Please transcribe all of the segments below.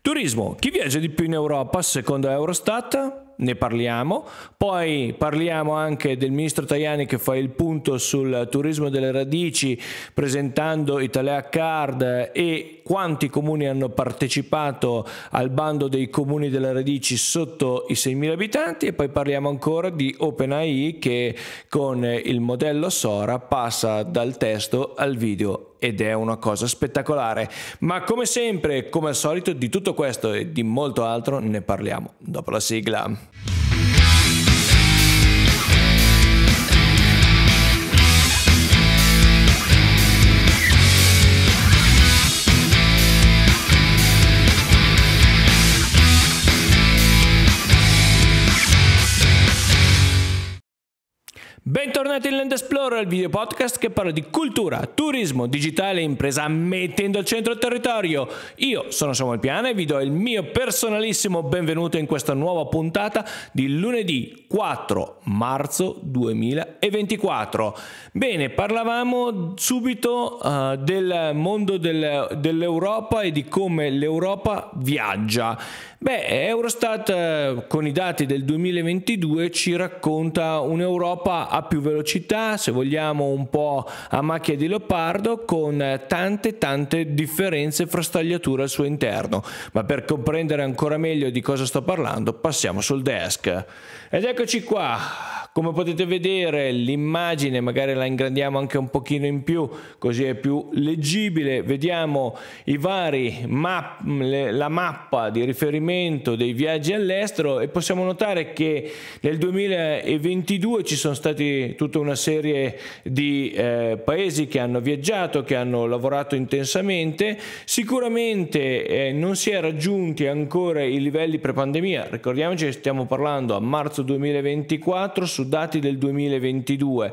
Turismo, chi viaggia di più in Europa secondo Eurostat? ne parliamo. Poi parliamo anche del ministro Tajani che fa il punto sul turismo delle radici presentando Italia Card e quanti comuni hanno partecipato al bando dei comuni delle radici sotto i 6.000 abitanti e poi parliamo ancora di OpenAI che con il modello Sora passa dal testo al video ed è una cosa spettacolare. Ma come sempre, come al solito, di tutto questo e di molto altro ne parliamo dopo la sigla. Bentornati in Land Bentornati al video podcast che parla di cultura, turismo, digitale e impresa mettendo al centro il territorio. Io sono Samuel Piana e vi do il mio personalissimo benvenuto in questa nuova puntata di lunedì 4 marzo 2024. Bene, parlavamo subito uh, del mondo del, dell'Europa e di come l'Europa viaggia. Beh, Eurostat eh, con i dati del 2022 ci racconta un'Europa a più velocità, se vogliamo un po' a macchia di leopardo con tante tante differenze fra stagliature al suo interno ma per comprendere ancora meglio di cosa sto parlando passiamo sul desk ed eccoci qua come potete vedere l'immagine magari la ingrandiamo anche un pochino in più così è più leggibile vediamo i vari map, la mappa di riferimento dei viaggi all'estero e possiamo notare che nel 2022 ci sono stati tutta una serie di eh, paesi che hanno viaggiato, che hanno lavorato intensamente, sicuramente eh, non si è raggiunti ancora i livelli pre-pandemia, ricordiamoci che stiamo parlando a marzo 2024 su dati del 2022,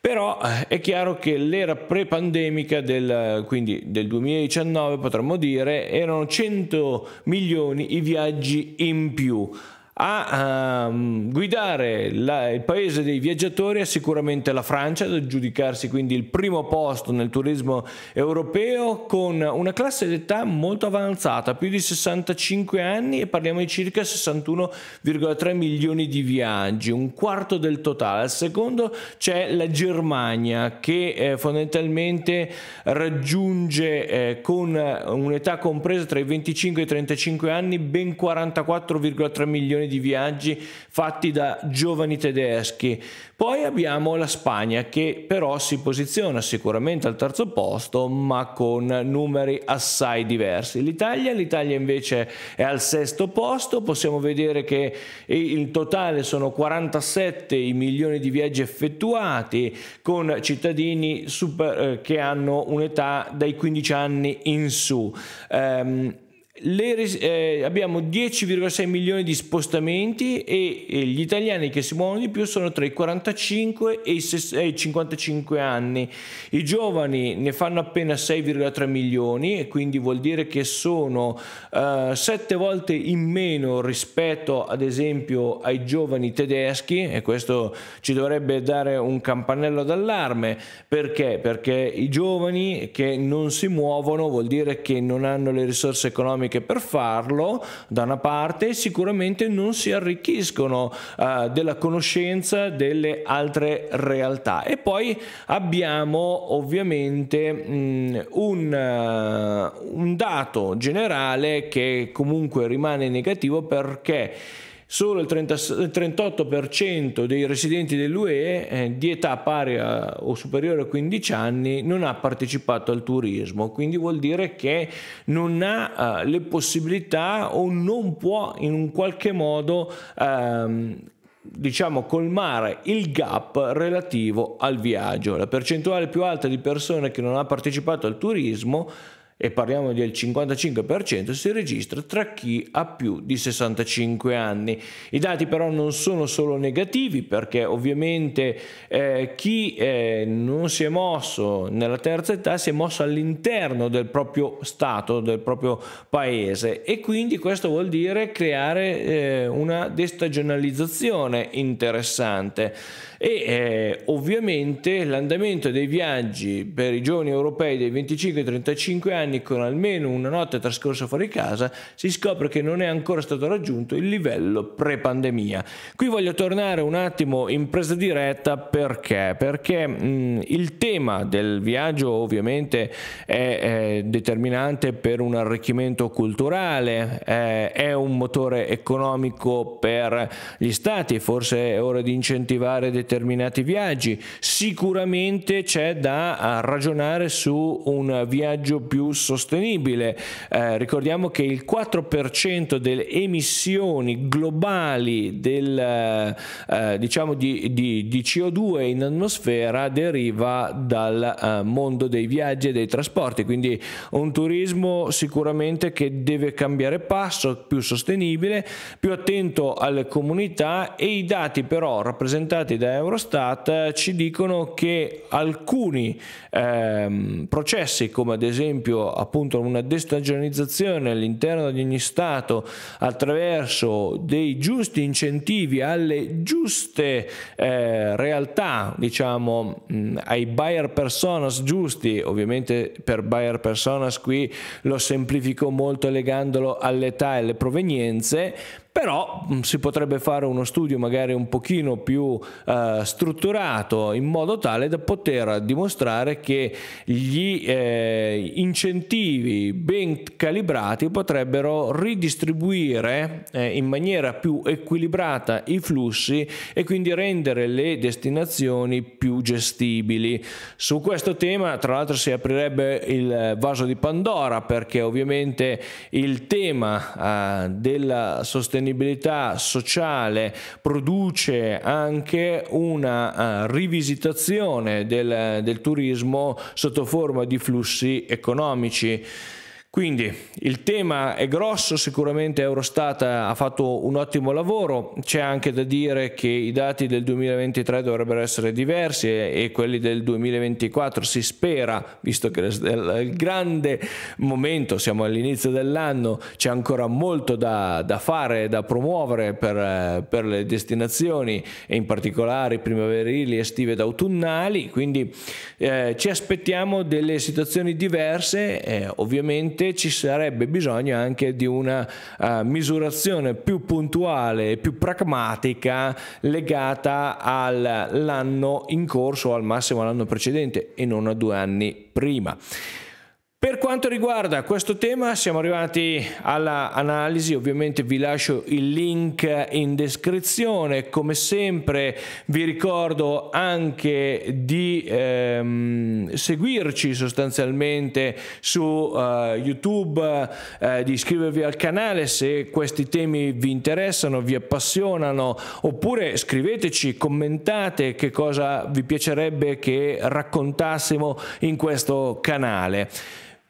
però eh, è chiaro che l'era pre-pandemica del, quindi del 2019 potremmo dire erano 100 milioni i viaggi in più. A um, guidare la, il paese dei viaggiatori è sicuramente la Francia, ad aggiudicarsi quindi il primo posto nel turismo europeo, con una classe d'età molto avanzata, più di 65 anni e parliamo di circa 61,3 milioni di viaggi, un quarto del totale. Al secondo c'è la Germania che eh, fondamentalmente raggiunge eh, con un'età compresa tra i 25 e i 35 anni ben 44,3 milioni milioni di viaggi fatti da giovani tedeschi. Poi abbiamo la Spagna che però si posiziona sicuramente al terzo posto ma con numeri assai diversi. L'Italia, l'Italia invece è al sesto posto, possiamo vedere che il totale sono 47 i milioni di viaggi effettuati con cittadini super, eh, che hanno un'età dai 15 anni in su. Um, le, eh, abbiamo 10,6 milioni di spostamenti e, e, gli italiani che si muovono di più sono tra i 45 e i, e i 55 anni. I giovani ne fanno appena 6,3 milioni e quindi vuol dire che sono eh, 7 volte in meno rispetto ad esempio ai giovani tedeschi e questo ci dovrebbe dare un campanello d'allarme perché? Perché i giovani che non si muovono vuol dire che non hanno le risorse economiche economiche per farlo, da una parte, sicuramente non si arricchiscono eh, della conoscenza delle altre realtà. E poi abbiamo ovviamente mh, mm, un, uh, un dato generale che comunque rimane negativo perché Solo il, 30, il 38% dei residenti dell'UE eh, di età pari a, o superiore a 15 anni non ha partecipato al turismo, quindi vuol dire che non ha eh, le possibilità o non può in un qualche modo ehm, diciamo colmare il gap relativo al viaggio. La percentuale più alta di persone che non ha partecipato al turismo e parliamo del 55%, si registra tra chi ha più di 65 anni. I dati però non sono solo negativi perché ovviamente eh, chi eh, non si è mosso nella terza età si è mosso all'interno del proprio Stato, del proprio paese e quindi questo vuol dire creare eh, una destagionalizzazione interessante e eh, ovviamente l'andamento dei viaggi per i giovani europei dei 25 35 anni con almeno una notte trascorsa fuori casa si scopre che non è ancora stato raggiunto il livello pre-pandemia. Qui voglio tornare un attimo in presa diretta perché? Perché mh, mm, il tema del viaggio ovviamente è, è determinante per un arricchimento culturale, eh, è un motore economico per gli stati, forse è ora di incentivare determinati determinati viaggi. Sicuramente c'è da eh, ragionare su un viaggio più sostenibile. Eh, ricordiamo che il 4% delle emissioni globali del, eh, eh diciamo di, di, di, CO2 in atmosfera deriva dal eh, mondo dei viaggi e dei trasporti, quindi un turismo sicuramente che deve cambiare passo, più sostenibile, più attento alle comunità e i dati però rappresentati da Eurostat eh, ci dicono che alcuni ehm, processi come ad esempio appunto una destagionalizzazione all'interno di ogni Stato attraverso dei giusti incentivi alle giuste eh, realtà diciamo mh, mm, ai buyer personas giusti ovviamente per buyer personas qui lo semplifico molto legandolo all'età e alle provenienze però mm, si potrebbe fare uno studio magari un pochino più eh, strutturato in modo tale da poter dimostrare che gli eh, incentivi ben calibrati potrebbero ridistribuire eh, in maniera più equilibrata i flussi e quindi rendere le destinazioni più gestibili. Su questo tema tra l'altro si aprirebbe il vaso di Pandora perché ovviamente il tema eh, della sostenibilità sostenibilità sociale produce anche una uh, rivisitazione del, del turismo sotto forma di flussi economici. Quindi il tema è grosso, sicuramente Eurostat ha fatto un ottimo lavoro, c'è anche da dire che i dati del 2023 dovrebbero essere diversi e quelli del 2024 si spera, visto che è il grande momento, siamo all'inizio dell'anno, c'è ancora molto da, da, fare, da promuovere per, per le destinazioni e in particolare primaverili, estive ed autunnali, quindi eh, ci aspettiamo delle situazioni diverse, eh, ovviamente ovviamente ci sarebbe bisogno anche di una uh, misurazione più puntuale e più pragmatica legata all'anno in corso o al massimo all'anno precedente e non a due anni prima. Per quanto riguarda questo tema siamo arrivati all'analisi, ovviamente vi lascio il link in descrizione, come sempre vi ricordo anche di ehm, seguirci sostanzialmente su uh, YouTube, eh, di iscrivervi al canale se questi temi vi interessano, vi appassionano, oppure scriveteci, commentate che cosa vi piacerebbe che raccontassimo in questo canale.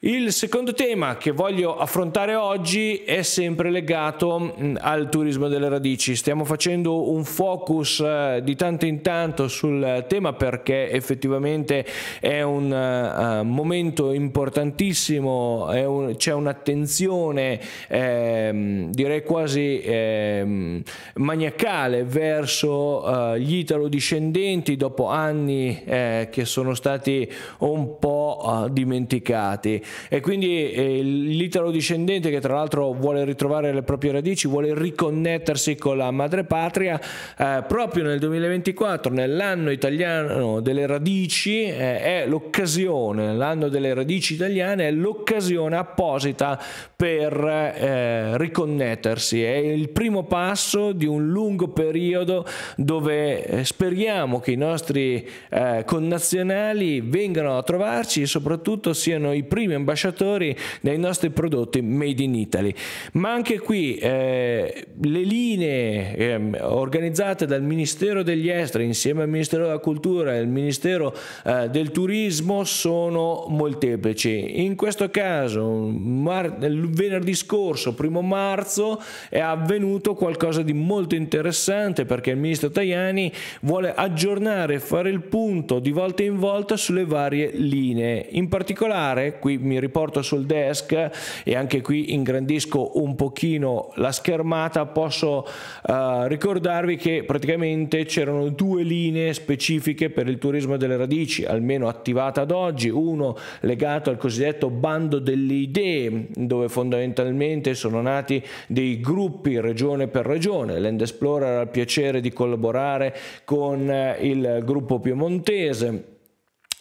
Il secondo tema che voglio affrontare oggi è sempre legato mm, al turismo delle radici. Stiamo facendo un focus eh, di tanto in tanto sul tema perché effettivamente è un eh, eh, momento importantissimo, un, c'è un'attenzione eh, direi quasi eh, maniacale verso uh, gli italo-discendenti dopo anni eh, che sono stati un po' dimenticati e quindi eh, l'italo discendente che tra l'altro vuole ritrovare le proprie radici, vuole riconnettersi con la madre patria, eh, proprio nel 2024, nell'anno italiano delle radici, eh, è l'occasione, l'anno delle radici italiane è l'occasione apposita per eh, riconnettersi, è il primo passo di un lungo periodo dove eh, speriamo che i nostri eh, connazionali vengano a trovarci e soprattutto siano i primi ambasciatori ambasciatori dei nostri prodotti made in Italy. Ma anche qui eh, le linee eh, organizzate dal Ministero degli Esteri insieme al Ministero della Cultura e al Ministero eh, del Turismo sono molteplici. In questo caso, mar- venerdì scorso, primo marzo, è avvenuto qualcosa di molto interessante perché il ministro Tajani vuole aggiornare e fare il punto di volta in volta sulle varie linee. In particolare, qui mi mi riporto sul desk e anche qui ingrandisco un pochino la schermata, posso eh, ricordarvi che praticamente c'erano due linee specifiche per il turismo delle radici, almeno attivata ad oggi, uno legato al cosiddetto bando delle idee, dove fondamentalmente sono nati dei gruppi regione per regione, l'End Explorer ha il piacere di collaborare con eh, il gruppo piemontese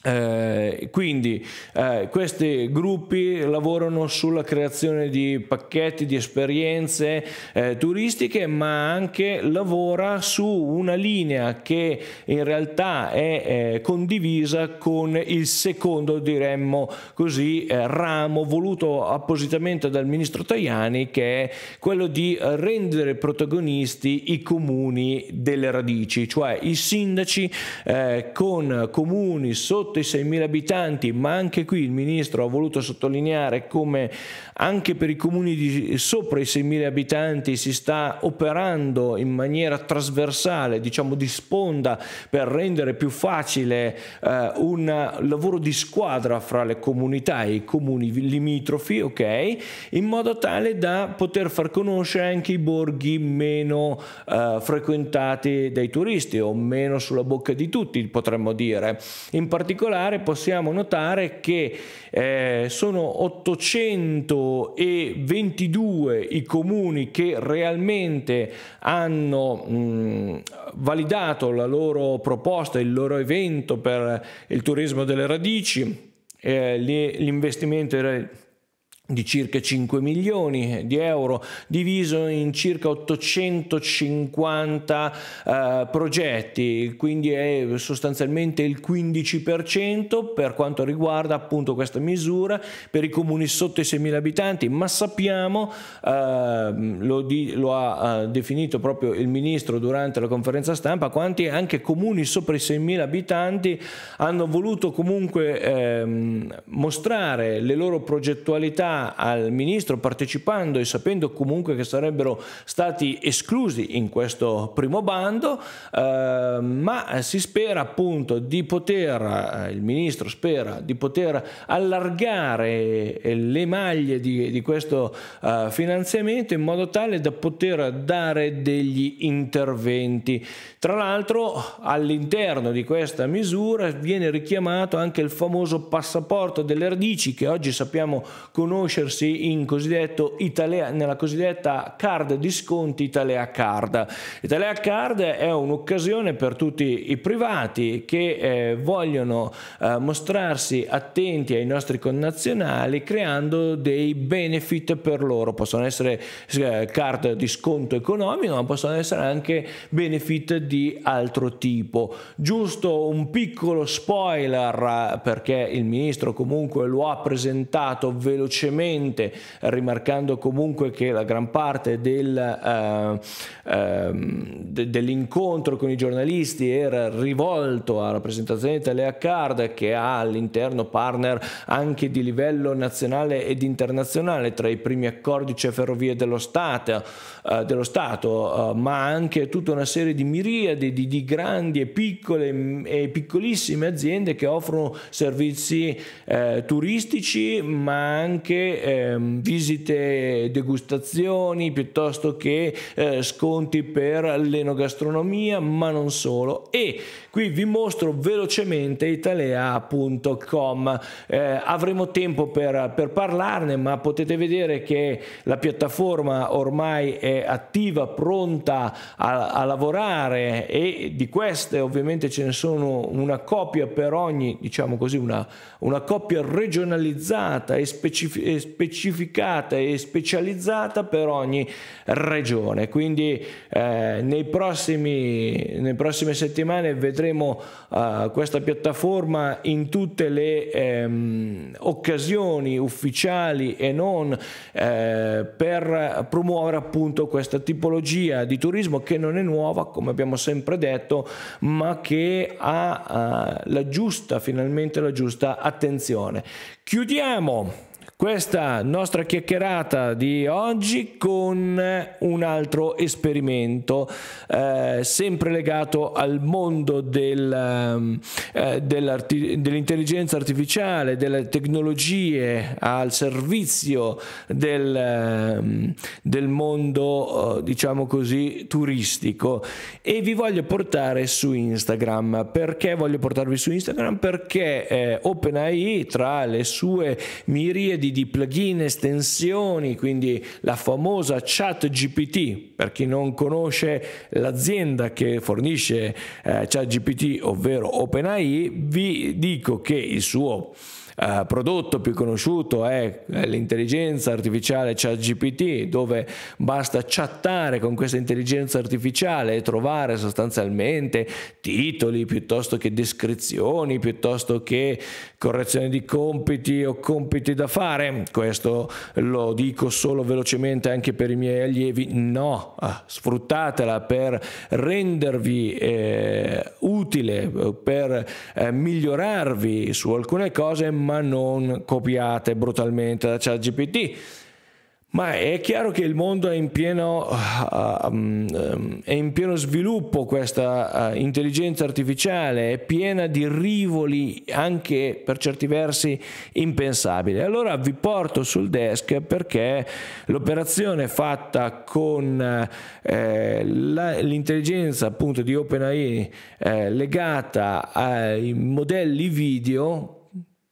eh, quindi eh, questi gruppi lavorano sulla creazione di pacchetti di esperienze eh, turistiche ma anche lavora su una linea che in realtà è eh, condivisa con il secondo diremmo così eh, ramo voluto appositamente dal ministro Tajani che è quello di rendere protagonisti i comuni delle radici cioè i sindaci con comuni sotto sotto i 6.000 abitanti, ma anche qui il ministro ha voluto sottolineare come anche per i comuni di sopra i 6.000 abitanti si sta operando in maniera trasversale, diciamo di sponda, per rendere più facile eh, un lavoro di squadra fra le comunità e i comuni limitrofi, ok? in modo tale da poter far conoscere anche i borghi meno eh, frequentati dai turisti o meno sulla bocca di tutti, potremmo dire. In particolare particolare possiamo notare che eh, sono 822 i comuni che realmente hanno mh, validato la loro proposta, il loro evento per il turismo delle radici, eh, l'investimento di circa 5 milioni di euro diviso in circa 850 eh, progetti quindi è sostanzialmente il 15% per quanto riguarda appunto questa misura per i comuni sotto i 6.000 abitanti ma sappiamo eh, lo, di, lo, ha eh, definito proprio il ministro durante la conferenza stampa quanti anche comuni sopra i 6.000 abitanti hanno voluto comunque ehm, mostrare le loro progettualità al ministro partecipando e sapendo comunque che sarebbero stati esclusi in questo primo bando, eh, ma si spera appunto di poter, eh, il ministro spera di poter allargare eh, le maglie di, di questo eh, finanziamento in modo tale da poter dare degli interventi. Tra l'altro all'interno di questa misura viene richiamato anche il famoso passaporto delle radici che oggi sappiamo conoscere riconoscersi Italia, nella cosiddetta card di sconti Italia Card. Italia Card è un'occasione per tutti i privati che eh, vogliono eh, mostrarsi attenti ai nostri connazionali creando dei benefit per loro. Possono essere eh, card di sconto economico, ma possono essere anche benefit di altro tipo. Giusto un piccolo spoiler eh, perché il ministro comunque lo ha presentato velocemente velocemente, rimarcando comunque che la gran parte del, uh, uh, de, dell'incontro con i giornalisti era rivolto alla presentazione di Talea Card, che ha all'interno partner anche di livello nazionale ed internazionale, tra i primi accordi c'è cioè Ferrovie dello Stato, uh, eh, dello Stato eh, ma anche tutta una serie di miriadi di, di grandi e piccole e piccolissime aziende che offrono servizi turistici ma anche ehm, visite, degustazioni piuttosto che eh, sconti per l'enogastronomia, ma non solo. E qui vi mostro velocemente italea.com. Eh, avremo tempo per, per parlarne, ma potete vedere che la piattaforma ormai è attiva, pronta a, a lavorare e di queste ovviamente ce ne sono una copia per ogni, diciamo così, una, una coppia regionalizzata e specifica specificata e specializzata per ogni regione. Quindi eh, nei prossimi, nelle prossime settimane vedremo eh, questa piattaforma in tutte le ehm, occasioni ufficiali e non eh, per promuovere appunto questa tipologia di turismo che non è nuova, come abbiamo sempre detto, ma che ha eh, la giusta, finalmente la giusta attenzione. Chiudiamo questa nostra chiacchierata di oggi con un altro esperimento eh, sempre legato al mondo del, ehm, eh, dell'intelligenza artificiale, delle tecnologie al servizio del, ehm, del mondo eh, diciamo così turistico e vi voglio portare su Instagram perché voglio portarvi su Instagram perché eh, OpenAI tra le sue miriadi di plugin, estensioni, quindi la famosa chat GPT, per chi non conosce l'azienda che fornisce eh, chat GPT, ovvero OpenAI, vi dico che il suo eh, prodotto più conosciuto è l'intelligenza artificiale ChatGPT, dove basta chattare con questa intelligenza artificiale e trovare sostanzialmente titoli piuttosto che descrizioni, piuttosto che correzioni di compiti o compiti da fare. Questo lo dico solo velocemente anche per i miei allievi, no, ah, sfruttatela per rendervi eh, utile, per eh, migliorarvi su alcune cose, ma non copiate brutalmente da ChatGPT. Ma è chiaro che il mondo è in pieno, uh, um, è in pieno sviluppo, questa uh, intelligenza artificiale è piena di rivoli anche per certi versi impensabili. Allora vi porto sul desk perché l'operazione fatta con eh, la, l'intelligenza appunto di OpenAI eh, legata ai modelli video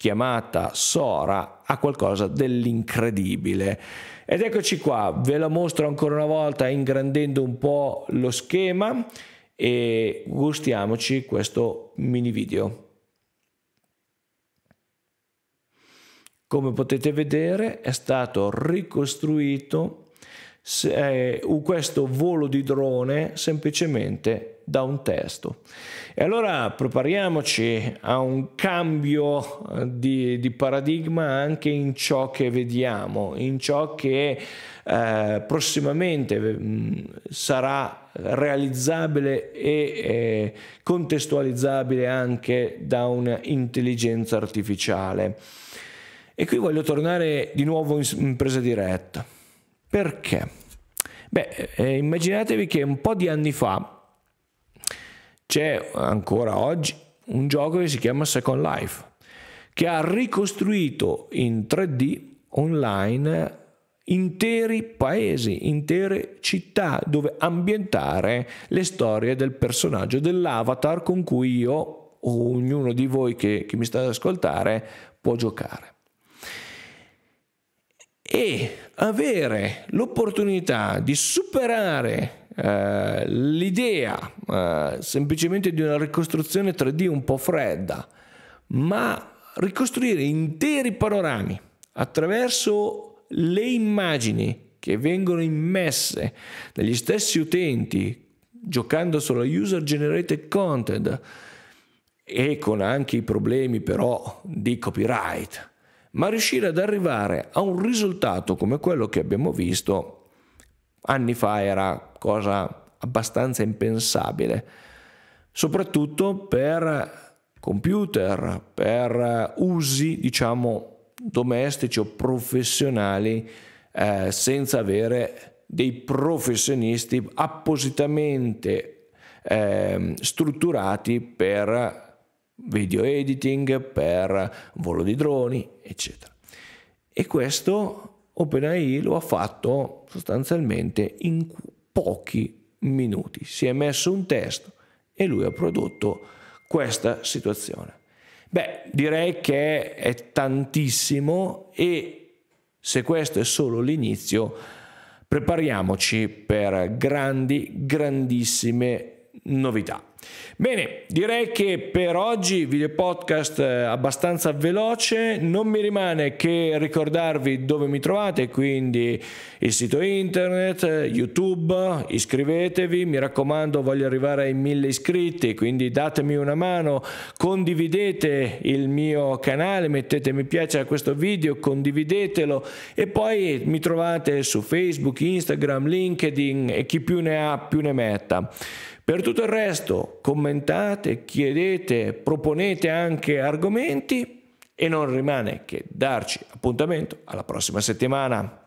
chiamata Sora ha qualcosa dell'incredibile. Ed eccoci qua, ve la mostro ancora una volta ingrandendo un po' lo schema e gustiamoci questo mini video. Come potete vedere è stato ricostruito eh, questo volo di drone semplicemente da un testo. E allora prepariamoci a un cambio eh, di, di paradigma anche in ciò che vediamo, in ciò che eh, prossimamente mh, mm, sarà realizzabile e eh, contestualizzabile anche da un'intelligenza artificiale. E qui voglio tornare di nuovo in presa diretta perché? Beh, eh, eh, immaginatevi che un po' di anni fa c'è ancora oggi un gioco che si chiama Second Life, che ha ricostruito in 3D online interi paesi, intere città dove ambientare le storie del personaggio, dell'avatar con cui io o ognuno di voi che, che mi sta ad ascoltare può giocare e avere l'opportunità di superare eh, l'idea eh, semplicemente di una ricostruzione 3D un po' fredda, ma ricostruire interi panorami attraverso le immagini che vengono immesse dagli stessi utenti giocando sulla user generated content e con anche i problemi però di copyright ma riuscire ad arrivare a un risultato come quello che abbiamo visto anni fa era cosa abbastanza impensabile, soprattutto per computer, per usi diciamo domestici o professionali eh, senza avere dei professionisti appositamente eh, strutturati per video editing, per volo di droni, eccetera. E questo OpenAI lo ha fatto sostanzialmente in pochi minuti. Si è messo un testo e lui ha prodotto questa situazione. Beh, direi che è tantissimo e se questo è solo l'inizio, prepariamoci per grandi, grandissime novità. Bene, direi che per oggi video podcast eh, abbastanza veloce, non mi rimane che ricordarvi dove mi trovate, quindi il sito internet, YouTube, iscrivetevi, mi raccomando voglio arrivare ai mille iscritti, quindi datemi una mano, condividete il mio canale, mettete mi piace a questo video, condividetelo e poi mi trovate su Facebook, Instagram, LinkedIn e chi più ne ha più ne metta. Per tutto il resto commentate, chiedete, proponete anche argomenti e non rimane che darci appuntamento alla prossima settimana.